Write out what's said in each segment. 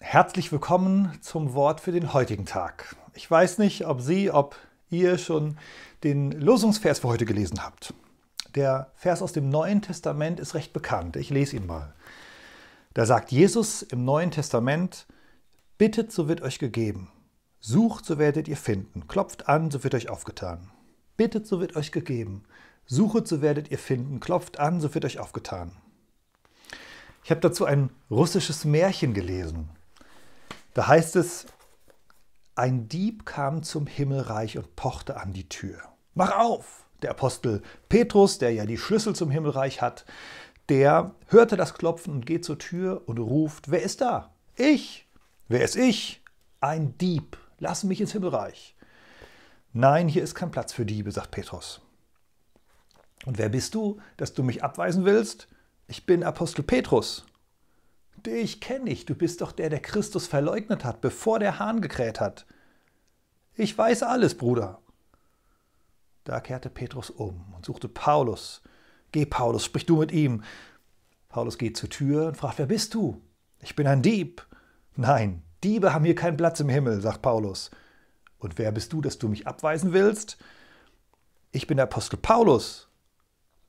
Herzlich willkommen zum Wort für den heutigen Tag. Ich weiß nicht, ob Sie, ob ihr schon den Losungsvers für heute gelesen habt. Der Vers aus dem Neuen Testament ist recht bekannt. Ich lese ihn mal. Da sagt Jesus im Neuen Testament, bittet, so wird euch gegeben. Sucht, so werdet ihr finden. Klopft an, so wird euch aufgetan. Bittet, so wird euch gegeben. Suchet, so werdet ihr finden. Klopft an, so wird euch aufgetan. Ich habe dazu ein russisches Märchen gelesen. Da heißt es, ein Dieb kam zum Himmelreich und pochte an die Tür. Mach auf! Der Apostel Petrus, der ja die Schlüssel zum Himmelreich hat, der hörte das Klopfen und geht zur Tür und ruft, wer ist da? Ich. Wer ist ich? Ein Dieb. Lass mich ins Himmelreich. Nein, hier ist kein Platz für Diebe, sagt Petrus. Und wer bist du, dass du mich abweisen willst? Ich bin Apostel Petrus. Dich kenne ich, du bist doch der, der Christus verleugnet hat, bevor der Hahn gekräht hat. Ich weiß alles, Bruder. Da kehrte Petrus um und suchte Paulus. Geh, Paulus, sprich du mit ihm. Paulus geht zur Tür und fragt, wer bist du? Ich bin ein Dieb. Nein, Diebe haben hier keinen Platz im Himmel, sagt Paulus. Und wer bist du, dass du mich abweisen willst? Ich bin der Apostel Paulus.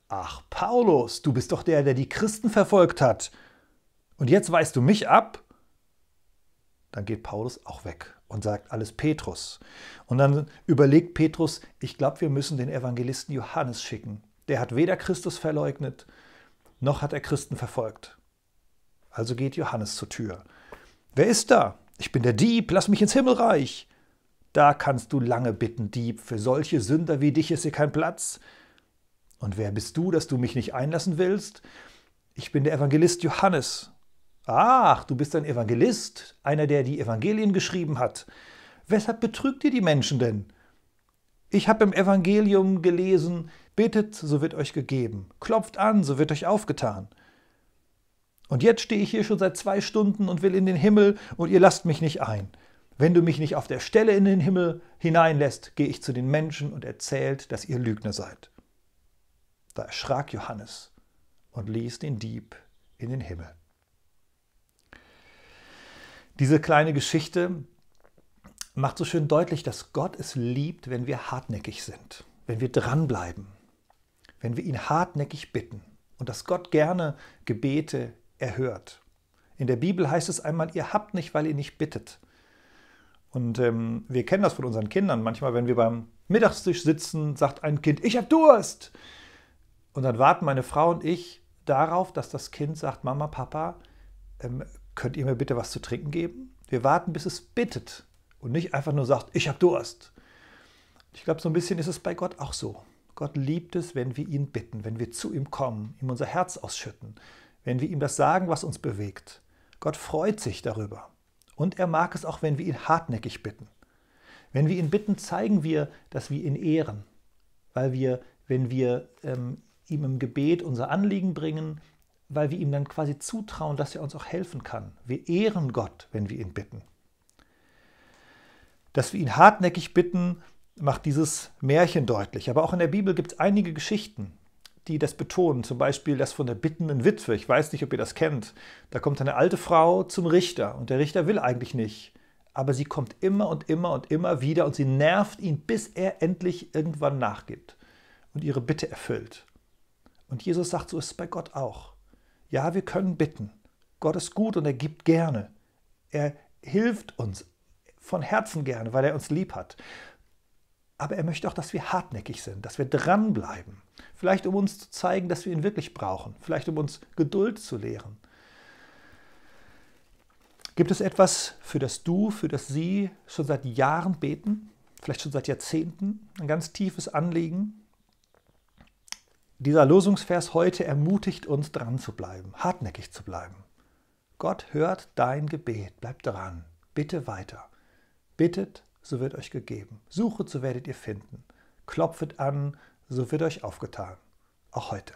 Ach, Paulus, du bist doch der, der die Christen verfolgt hat. Und jetzt weist du mich ab? Dann geht Paulus auch weg und sagt alles Petrus. Und dann überlegt Petrus, ich glaube, wir müssen den Evangelisten Johannes schicken. Der hat weder Christus verleugnet, noch hat er Christen verfolgt. Also geht Johannes zur Tür. Wer ist da? Ich bin der Dieb, lass mich ins Himmelreich. Da kannst du lange bitten, Dieb, für solche Sünder wie dich ist hier kein Platz. Und wer bist du, dass du mich nicht einlassen willst? Ich bin der Evangelist Johannes. Ach, du bist ein Evangelist, einer, der die Evangelien geschrieben hat. Weshalb betrügt ihr die Menschen denn? Ich habe im Evangelium gelesen, betet, so wird euch gegeben, klopft an, so wird euch aufgetan. Und jetzt stehe ich hier schon seit zwei Stunden und will in den Himmel und ihr lasst mich nicht ein. Wenn du mich nicht auf der Stelle in den Himmel hineinlässt, gehe ich zu den Menschen und erzählt, dass ihr Lügner seid. Da erschrak Johannes und ließ den Dieb in den Himmel. Diese kleine Geschichte macht so schön deutlich, dass Gott es liebt, wenn wir hartnäckig sind, wenn wir dranbleiben, wenn wir ihn hartnäckig bitten und dass Gott gerne Gebete erhört. In der Bibel heißt es einmal, ihr habt nicht, weil ihr nicht bittet. Und ähm, wir kennen das von unseren Kindern. Manchmal, wenn wir beim Mittagstisch sitzen, sagt ein Kind, ich habe Durst. Und dann warten meine Frau und ich darauf, dass das Kind sagt, Mama, Papa, ähm, könnt ihr mir bitte was zu trinken geben? Wir warten, bis es bittet und nicht einfach nur sagt, ich habe Durst. Ich glaube, so ein bisschen ist es bei Gott auch so. Gott liebt es, wenn wir ihn bitten, wenn wir zu ihm kommen, ihm unser Herz ausschütten, wenn wir ihm das sagen, was uns bewegt. Gott freut sich darüber. Und er mag es auch, wenn wir ihn hartnäckig bitten. Wenn wir ihn bitten, zeigen wir, dass wir ihn ehren, weil wir, wenn wir ähm, ihm im Gebet unser Anliegen bringen, weil wir ihm dann quasi zutrauen, dass er uns auch helfen kann. Wir ehren Gott, wenn wir ihn bitten. Dass wir ihn hartnäckig bitten, macht dieses Märchen deutlich. Aber auch in der Bibel gibt es einige Geschichten, die das betonen. Zum Beispiel das von der bittenden Witwe. Ich weiß nicht, ob ihr das kennt. Da kommt eine alte Frau zum Richter und der Richter will eigentlich nicht. Aber sie kommt immer und immer und immer wieder und sie nervt ihn, bis er endlich irgendwann nachgibt und ihre Bitte erfüllt. Und Jesus sagt, so ist es bei Gott auch. Ja, wir können bitten. Gott ist gut und er gibt gerne. Er hilft uns von Herzen gerne, weil er uns lieb hat. Aber er möchte auch, dass wir hartnäckig sind, dass wir dranbleiben. Vielleicht um uns zu zeigen, dass wir ihn wirklich brauchen. Vielleicht um uns Geduld zu lehren. Gibt es etwas, für das du, für das sie schon seit Jahren beten? Vielleicht schon seit Jahrzehnten? Ein ganz tiefes Anliegen? Dieser Losungsvers heute ermutigt uns, dran zu bleiben, hartnäckig zu bleiben. Gott hört dein Gebet, bleibt dran, bitte weiter. Bittet, so wird euch gegeben. Suchet, so werdet ihr finden. Klopfet an, so wird euch aufgetan. Auch heute.